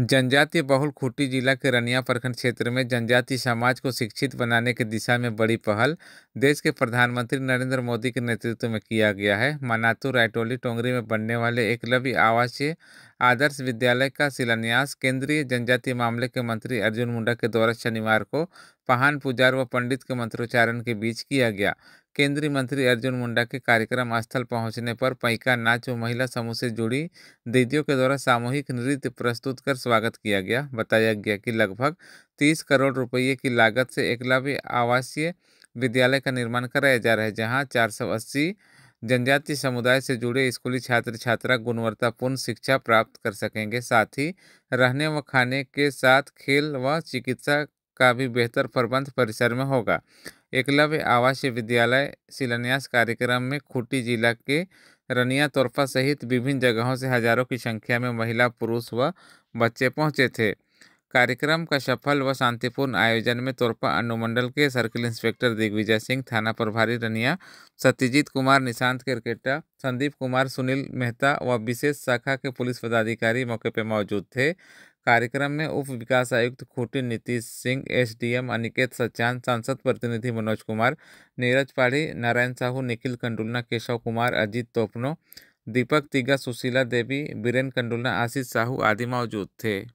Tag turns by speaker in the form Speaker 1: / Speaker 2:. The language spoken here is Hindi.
Speaker 1: जनजातीय बहुल खूटी जिला के रनिया प्रखंड क्षेत्र में जनजातीय समाज को शिक्षित बनाने की दिशा में बड़ी पहल देश के प्रधानमंत्री नरेंद्र मोदी के नेतृत्व में किया गया है मनातू रायटोली टोंगरी में बनने वाले एकलव्य आवासीय आदर्श विद्यालय का शिलान्यास केंद्रीय जनजातीय मामले के मंत्री अर्जुन मुंडा के द्वारा शनिवार को पहान पुजार व पंडित के मंत्रोच्चारण के बीच किया गया केंद्रीय मंत्री अर्जुन मुंडा के कार्यक्रम स्थल पहुंचने पर पैका नाच व महिला समूह से जुड़ी दीदियों के द्वारा सामूहिक नृत्य प्रस्तुत कर स्वागत किया गया बताया गया कि लगभग तीस करोड़ रुपये की लागत से एकलव्य आवासीय विद्यालय का निर्माण कराया जा रहा है जहाँ चार सौ अस्सी जनजाति समुदाय से जुड़े स्कूली छात्र छात्रा गुणवत्तापूर्ण शिक्षा प्राप्त कर सकेंगे साथ ही रहने व खाने के साथ खेल व चिकित्सा का भी बेहतर प्रबंध परिसर में होगा एकलव्य आवासीय विद्यालय शिलान्यास कार्यक्रम में खूटी जिला के रनिया तोरफा सहित विभिन्न जगहों से हजारों की संख्या में महिला पुरुष व बच्चे पहुंचे थे कार्यक्रम का सफल व शांतिपूर्ण आयोजन में तोरपा अनुमंडल के सर्किल इंस्पेक्टर दिग्विजय सिंह थाना प्रभारी रनिया सत्यजीत कुमार निशांत क्रिकेटर संदीप कुमार सुनील मेहता व विशेष शाखा के पुलिस पदाधिकारी मौके पर मौजूद थे कार्यक्रम में उप विकास आयुक्त खूटी नीतीश सिंह एसडीएम अनिकेत सचान सांसद प्रतिनिधि मनोज कुमार नीरज पाढ़ी नारायण साहू निखिल कंडुलना केशव कुमार अजीत तोपनो दीपक तिगा सुशीला देवी बीरेन कंडुलना आशीष साहू आदि मौजूद थे